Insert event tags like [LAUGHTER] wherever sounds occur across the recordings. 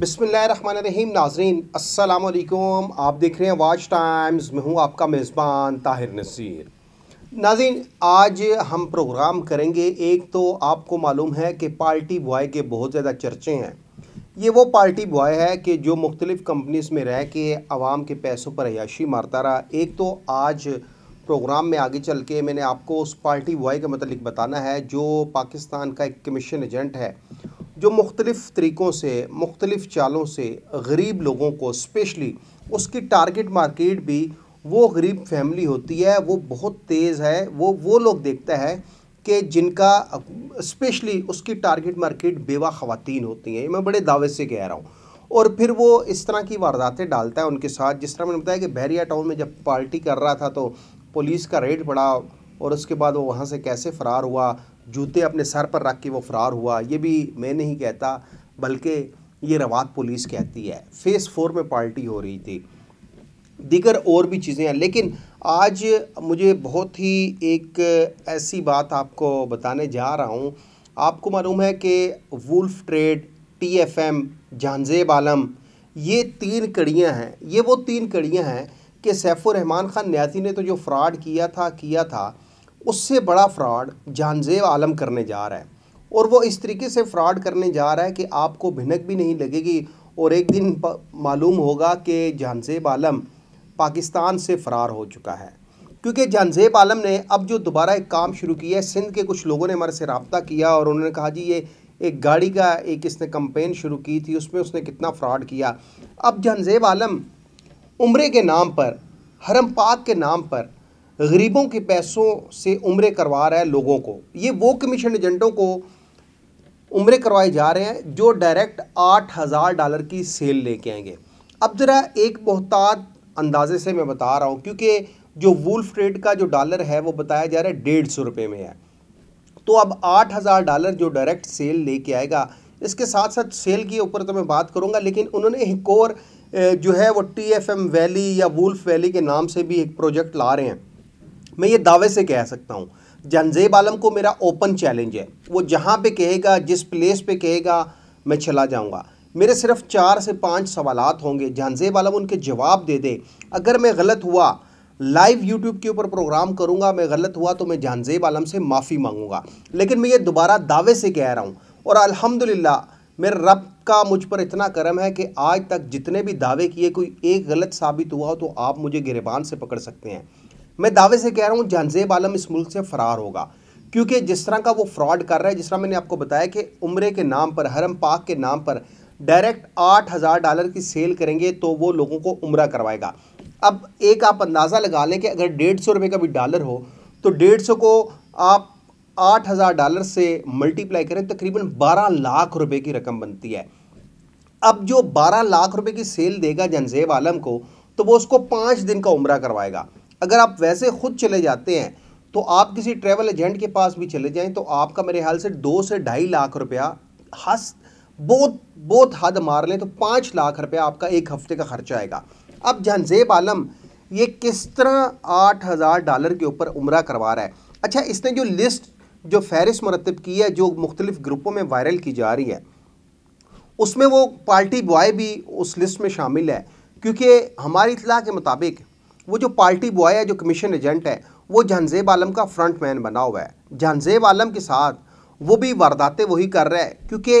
बिसमीम नाजरीन असलकुम आप देख रहे हैं वाच टाइम्स मैं हूँ आपका मेज़बान ताहिर नसीर नाजीन आज हम प्रोग्राम करेंगे एक तो आपको मालूम है कि पार्टी बॉय के बहुत ज़्यादा चर्चे हैं ये वो पार्टी बॉय है कि जो मुख्तलिफ़ कंपनीज़ में रह के आवाम के पैसों पर अयाशी मारता रहा एक तो आज प्रोग्राम में आगे चल के मैंने आपको उस पार्टी बॉय के मतलब बताना है जो पाकिस्तान का एक कमीशन एजेंट है जो मुख्तलिफ़ तरीक़ों से मुख्तलिफ़ चालों से गरीब लोगों को स्पेशली उसकी टारगेट मार्केट भी वो गरीब फैमिली होती है वो बहुत तेज़ है वो वो लोग देखता है कि जिनका स्पेशली उसकी टारगेट मार्केट बेवा ख़वातीन होती हैं मैं बड़े दावे से कह रहा हूँ और फिर वो इस तरह की वारदातें डालता है उनके साथ जिस तरह मैंने बताया कि बहरिया टाउन में जब पार्टी कर रहा था तो पुलिस का रेड पड़ा और उसके बाद वो वहाँ से कैसे फ़रार हुआ जूते अपने सर पर रख के वो फ़रार हुआ ये भी मैं नहीं कहता बल्कि ये रवात पुलिस कहती है फेस फोर में पार्टी हो रही थी दीगर और भी चीज़ें हैं लेकिन आज मुझे बहुत ही एक ऐसी बात आपको बताने जा रहा हूँ आपको मालूम है कि Wolf Trade T F M Jahanzeb Alam ये तीन कड़ियाँ हैं ये वो तीन कड़ियाँ हैं कि सैफुररहमान ख़ान न्याजी ने तो जो फ्रॉड किया था किया था उससे बड़ा फ्रॉड जानजेब आलम करने जा रहा है और वो इस तरीके से फ्रॉड करने जा रहा है कि आपको भिनक भी नहीं लगेगी और एक दिन मालूम होगा कि जानजेब आलम पाकिस्तान से फ़रार हो चुका है क्योंकि जानजेब आलम ने अब जो दोबारा एक काम शुरू किया है सिंध के कुछ लोगों ने हमारे से रबता किया और उन्होंने कहा जी ये एक गाड़ी का एक इसने कंपेन शुरू की थी उसमें उसने कितना फ्रॉड किया अब जानजेब आलम उम्र के नाम पर हरम पाक के नाम पर गरीबों के पैसों से उम्र करवा रहा है लोगों को ये वो कमीशन एजेंटों को उम्र करवाए जा रहे हैं जो डायरेक्ट आठ हज़ार डॉलर की सेल लेके आएंगे अब ज़रा एक बहुतात अंदाजे से मैं बता रहा हूँ क्योंकि जो वुल्फ ट्रेड का जो डॉलर है वो बताया जा रहा है डेढ़ सौ रुपये में है तो अब आठ हज़ार डॉलर जो डायरेक्ट सेल लेके आएगा इसके साथ साथ सेल के ऊपर तो मैं बात करूँगा लेकिन उन्होंने एक और जो है वो टी एफ एम वैली या वुल्फ वैली के नाम से भी एक प्रोजेक्ट ला रहे हैं मैं ये दावे से कह सकता हूँ जनजेब आलम को मेरा ओपन चैलेंज है वो जहाँ पे कहेगा जिस प्लेस पे कहेगा मैं चला जाऊँगा मेरे सिर्फ चार से पाँच सवाल होंगे जानजेब आलम उनके जवाब दे दे अगर मैं गलत हुआ लाइव यूट्यूब के ऊपर प्रोग्राम करूँगा मैं गलत हुआ तो मैं जानजेब आलम से माफ़ी मांगूंगा लेकिन मैं ये दोबारा दावे से कह रहा हूँ और अल्हम्दुलिल्लाह मेरे रब का मुझ पर इतना करम है कि आज तक जितने भी दावे किए कोई एक गलत साबित हुआ हो तो आप मुझे गिरबान से पकड़ सकते हैं मैं दावे से कह रहा हूँ जहनजेब आलम इस मुल्क से फरार होगा क्योंकि जिस तरह का वो फ्रॉड कर रहा है जिस तरह मैंने आपको बताया कि उम्र के नाम पर हरम पाक के नाम पर डायरेक्ट आठ हज़ार डॉलर की सेल करेंगे तो वो लोगों को उम्र करवाएगा अब एक आप अंदाज़ा लगा लें कि अगर डेढ़ सौ रुपये का भी डॉलर हो तो डेढ़ सौ को आप आठ हज़ार डॉलर से मल्टीप्लाई करें तकरीबन बारह लाख रुपए की रकम बनती है अब जो बारह लाख रुपए की सेल देगा जनजेब आलम को तो वो उसको पाँच दिन का उम्र करवाएगा अगर आप वैसे खुद चले जाते हैं तो आप किसी ट्रैवल एजेंट के पास भी चले जाएं तो आपका मेरे ख्याल से दो से ढाई लाख रुपया हस बहुत बहुत हद मार लें तो पाँच लाख रुपया आपका एक हफ्ते का खर्चा आएगा अब जहनजेब आलम ये किस तरह आठ हज़ार डॉलर के ऊपर उम्र करवा रहा है अच्छा इसने जो लिस्ट जो फहरिस्त मरतब की है जो मुख्तलिफ़ ग्रुपों में वायरल की जा रही है उसमें वो पार्टी बॉय भी उस लिस्ट में शामिल है क्योंकि हमारी इतला के मुताबिक वो जो पार्टी बॉय है जो कमीशन एजेंट है वो जहानजेब आलम का फ्रंट मैन बना हुआ है जहनजेब आलम के साथ वो भी वारदातें वही कर रहा है क्योंकि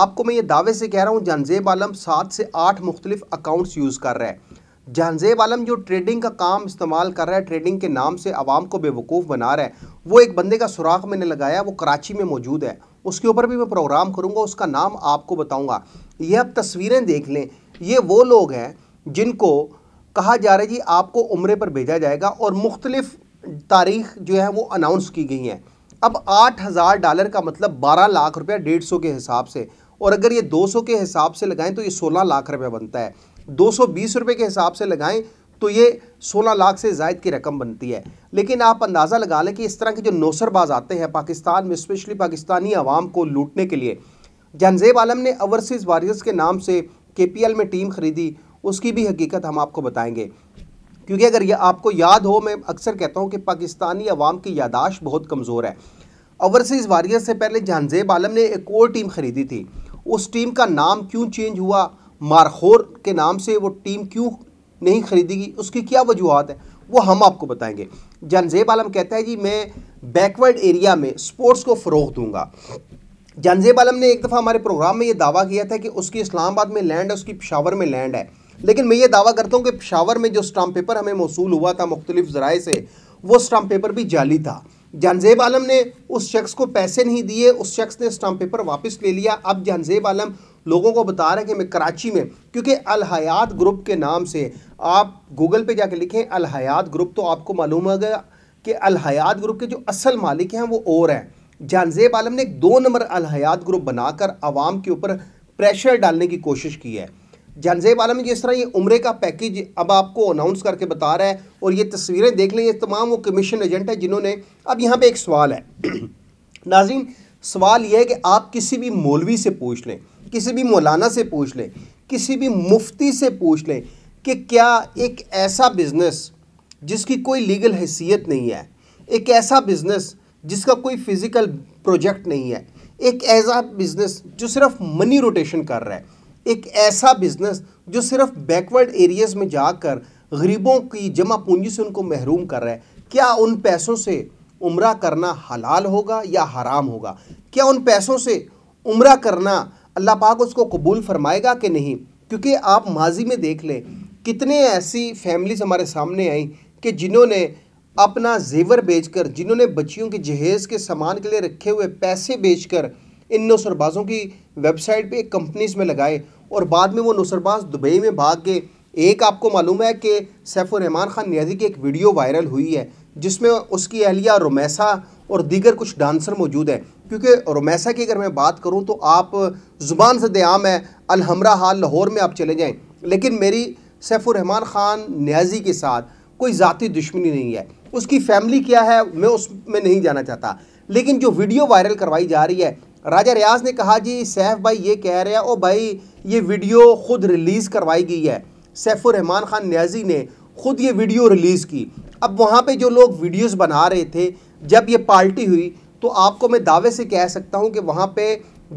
आपको मैं ये दावे से कह रहा हूँ जहानजेब आलम सात से आठ मुख्तलिफ अकाउंट्स यूज़ कर रहा है जहनजेब आलम जो ट्रेडिंग का काम इस्तेमाल कर रहा है ट्रेडिंग के नाम से आवाम को बेवकूफ़ बना रहा है वो एक बंदे का सुराख मैंने लगाया वो कराची में मौजूद है उसके ऊपर भी मैं प्रोग्राम करूँगा उसका नाम आपको बताऊँगा ये आप तस्वीरें देख लें ये वो लोग हैं जिनको कहा जा रहा है जी आपको उम्र पर भेजा जाएगा और मुख्तलिफ तारीख जो है वो अनाउंस की गई हैं अब आठ हज़ार डॉलर का मतलब बारह लाख रुपया डेढ़ सौ के हिसाब से और अगर ये दो सौ के हिसाब से लगाएं तो ये सोलह लाख रुपया बनता है दो सौ बीस रुपये के हिसाब से लगाएं तो ये सोलह लाख से जायद की रकम बनती है लेकिन आप अंदाज़ा लगा लें कि इस तरह के जो नौसरबाज आते हैं पाकिस्तान में स्पेशली पाकिस्तानी आवाम को लूटने के लिए जानजेब आलम ने ओवरसीज़ वारियर्स के नाम से के में टीम खरीदी उसकी भी हकीकत हम आपको बताएंगे क्योंकि अगर ये आपको याद हो मैं अक्सर कहता हूँ कि पाकिस्तानी अवाम की यादाश्त बहुत कमज़ोर है ओवरसीज़ वारियर से पहले जहानजेब आलम ने एक और टीम ख़रीदी थी उस टीम का नाम क्यों चेंज हुआ मारखोर के नाम से वो टीम क्यों नहीं खरीदेगी उसकी क्या वजूहत है वो हम आपको बताएंगे जहानजेब आलम कहता है जी मैं बैकवर्ड एरिया में स्पोर्ट्स को फ़रोग दूंगा जहानजेब आलम ने एक दफ़ा हमारे प्रोग्राम में ये दावा किया था कि उसकी इस्लामाबाद में लैंड है उसकी पिशावर में लैंड है लेकिन मैं ये दावा करता हूँ कि पेशावर में जो स्टाम्प पेपर हमें मौसू हुआ था मुख्तलिफ ज़राए से वो स्टाम्प पेपर भी जाली था जानजेब आलम ने उस शख्स को पैसे नहीं दिए उस शख्स ने स्टाम्प पेपर वापस ले लिया अब जानजेब आलम लोगों को बता रहे हैं कि मैं कराची में क्योंकि अलहयात ग्रुप के नाम से आप गूगल पे जाके लिखें अलहयात ग्रुप तो आपको मालूम हो गया कि अलहयात ग्रुप के जो असल मालिक हैं वो और हैं जानजेब आलम ने एक दो नंबर अलहयात ग्रुप बनाकर आवाम के ऊपर प्रेशर डालने की कोशिश की है जानजेब आलम जिस तरह ये उम्र का पैकेज अब आपको अनाउंस करके बता रहा है और ये तस्वीरें देख लें ये तमाम वो कमीशन एजेंट है जिन्होंने अब यहाँ पे एक सवाल है [CLEARS THROAT] नाजिम सवाल यह है कि आप किसी भी मौलवी से पूछ लें किसी भी मौलाना से पूछ लें किसी भी मुफ्ती से पूछ लें कि क्या एक ऐसा बिज़नेस जिसकी कोई लीगल हैसियत नहीं है एक ऐसा बिज़नेस जिसका कोई फ़िज़िकल प्रोजेक्ट नहीं है एक ऐसा बिज़नेस जो सिर्फ मनी रोटेशन कर रहा है एक ऐसा बिजनेस जो सिर्फ बैकवर्ड एरियाज में जाकर गरीबों की जमा पूंजी से उनको महरूम कर रहा है क्या उन पैसों से उम्र करना हलाल होगा या हराम होगा क्या उन पैसों से उम्र करना अल्लाह पाक उसको कबूल फरमाएगा कि नहीं क्योंकि आप माजी में देख लें कितने ऐसी फैमिलीज हमारे सामने आई कि जिन्होंने अपना जेवर बेचकर जिन्होंने बच्चियों के जहेज़ के सामान के लिए रखे हुए पैसे बेचकर इन नौसरबाज़ों की वेबसाइट पे कंपनीज में लगाए और बाद में वो नौसरबाज दुबई में भाग गए एक आपको मालूम है कि सैफुररहमान ख़ान नियाजी की एक वीडियो वायरल हुई है जिसमें उसकी अहलिया रोमैसा और दीगर कुछ डांसर मौजूद हैं क्योंकि रोमैसा की अगर मैं बात करूँ तो आप ज़ुबान से दयाम है अलहमरा हाल लाहौर में आप चले जाएँ लेकिन मेरी सैफुररहमान ख़ान न्याजी के साथ कोई ज़ाती दुश्मनी नहीं है उसकी फैमिली क्या है मैं उसमें नहीं जाना चाहता लेकिन जो वीडियो वायरल करवाई जा रही है राजा रियाज ने कहा जी सैफ भाई ये कह रहे हैं ओ भाई ये वीडियो खुद रिलीज़ करवाई गई है सैफुररहमान ख़ान न्याजी ने खुद ये वीडियो रिलीज़ की अब वहाँ पे जो लोग वीडियोस बना रहे थे जब ये पार्टी हुई तो आपको मैं दावे से कह सकता हूँ कि वहाँ पे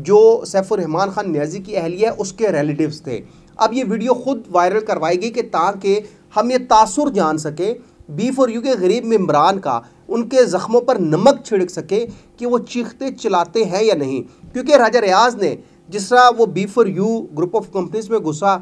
जो सैफुररहमान ख़ान न्याजी की अहलिया है उसके रिलेटिव्स थे अब ये वीडियो खुद वायरल करवाई गई कि ताकि हम ये तासर जान सकें बी फॉर यू के गरीब मम्बरान का उनके ज़ख्मों पर नमक छिड़क सके कि वो चीखते चलाते हैं या नहीं क्योंकि राजा रियाज ने जिस तरह वो B for U group of companies में घुसा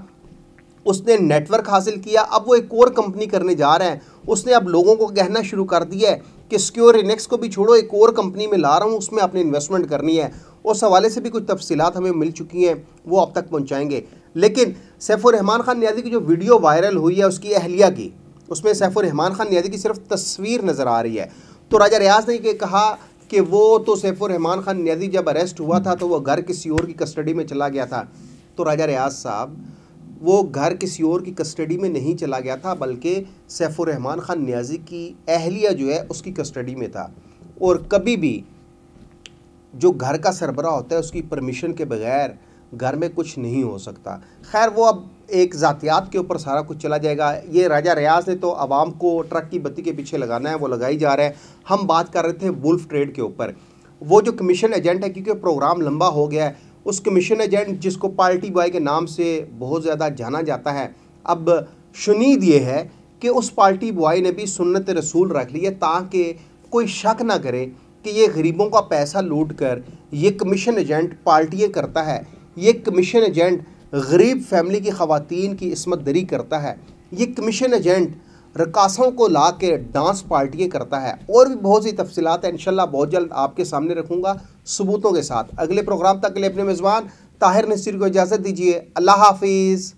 उसने नेटवर्क हासिल किया अब वो एक और कंपनी करने जा रहे हैं उसने अब लोगों को कहना शुरू कर दिया है कि स्क्योर इनेक्स को भी छोड़ो एक और कंपनी में ला रहा हूँ उसमें अपनी इन्वेस्टमेंट करनी है उस हवाले से भी कुछ तफसीत हमें मिल चुकी हैं वो अब तक पहुँचाएँगे लेकिन सैफुररहमान खान न्याजी की जो वीडियो वायरल हुई है उसकी अहलिया की उसमें सैफुर रहमान खान नियाजी की सिर्फ तस्वीर नज़र आ रही है तो राजा रियाज ने कहा कि वो तो सैफुर रहमान खान नियाजी जब अरेस्ट हुआ था तो वह घर किसी और की कस्टडी में चला गया था तो राजा रियाज साहब वो घर किसी और की कस्टडी में नहीं चला गया था बल्कि सैफुर रहमान खान नियाजी की अहलिया जो है उसकी कस्टडी में था और कभी भी जो घर का सरबरा होता है उसकी परमिशन के बगैर घर में कुछ नहीं हो सकता खैर वो अब एक ज़ातियात के ऊपर सारा कुछ चला जाएगा ये राजा रियाज ने तो आवाम को ट्रक की बत्ती के पीछे लगाना है वो लगाई जा रहा है हम बात कर रहे थे वुल्फ ट्रेड के ऊपर वो जो कमीशन एजेंट है क्योंकि प्रोग्राम लंबा हो गया है उस कमीशन एजेंट जिसको पार्टी बॉय के नाम से बहुत ज़्यादा जाना जाता है अब शुनीद ये है कि उस पार्टी बॉय ने भी सुन्नत रसूल रख ली है ताकि कोई शक ना करे कि ये गरीबों का पैसा लूट कर ये कमीशन एजेंट पार्टियाँ करता है ये कमीशन एजेंट गरीब फैमिली की खातन की इसमत दरी करता है ये कमीशन एजेंट रकासों को ला के डांस पार्टियाँ करता है और भी बहुत सी तफसीत है इनशाला बहुत जल्द आपके सामने रखूँगा सबूतों के साथ अगले प्रोग्राम तक के लिए अपने मेज़बान ताहिर नसीर को इजाज़त दीजिए अल्लाह हाफिज़